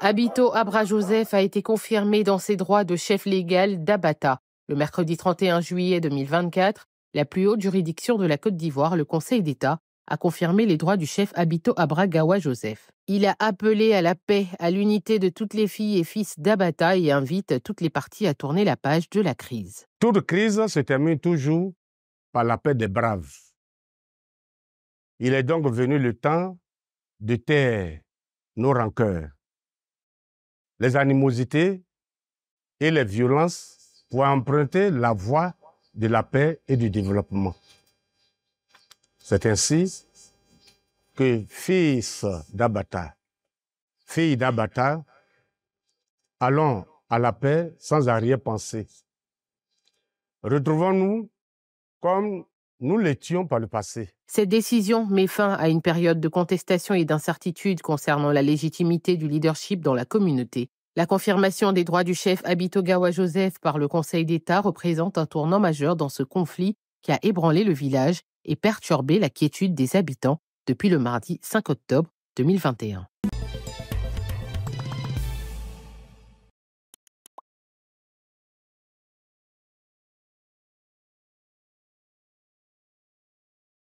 Abito Abra Joseph a été confirmé dans ses droits de chef légal d'Abata. Le mercredi 31 juillet 2024, la plus haute juridiction de la Côte d'Ivoire, le Conseil d'État, a confirmé les droits du chef Habito Abragawa Joseph. Il a appelé à la paix, à l'unité de toutes les filles et fils d'Abata et invite toutes les parties à tourner la page de la crise. Toute crise se termine toujours par la paix des braves. Il est donc venu le temps de taire nos rancœurs, les animosités et les violences pour emprunter la voie de la paix et du développement. C'est ainsi que fils d'Abata, fille d'Abata, allons à la paix sans arrière-pensée. Retrouvons-nous comme nous l'étions par le passé. Cette décision met fin à une période de contestation et d'incertitude concernant la légitimité du leadership dans la communauté. La confirmation des droits du chef Abitogawa Joseph par le Conseil d'État représente un tournant majeur dans ce conflit qui a ébranlé le village et perturbé la quiétude des habitants depuis le mardi 5 octobre 2021.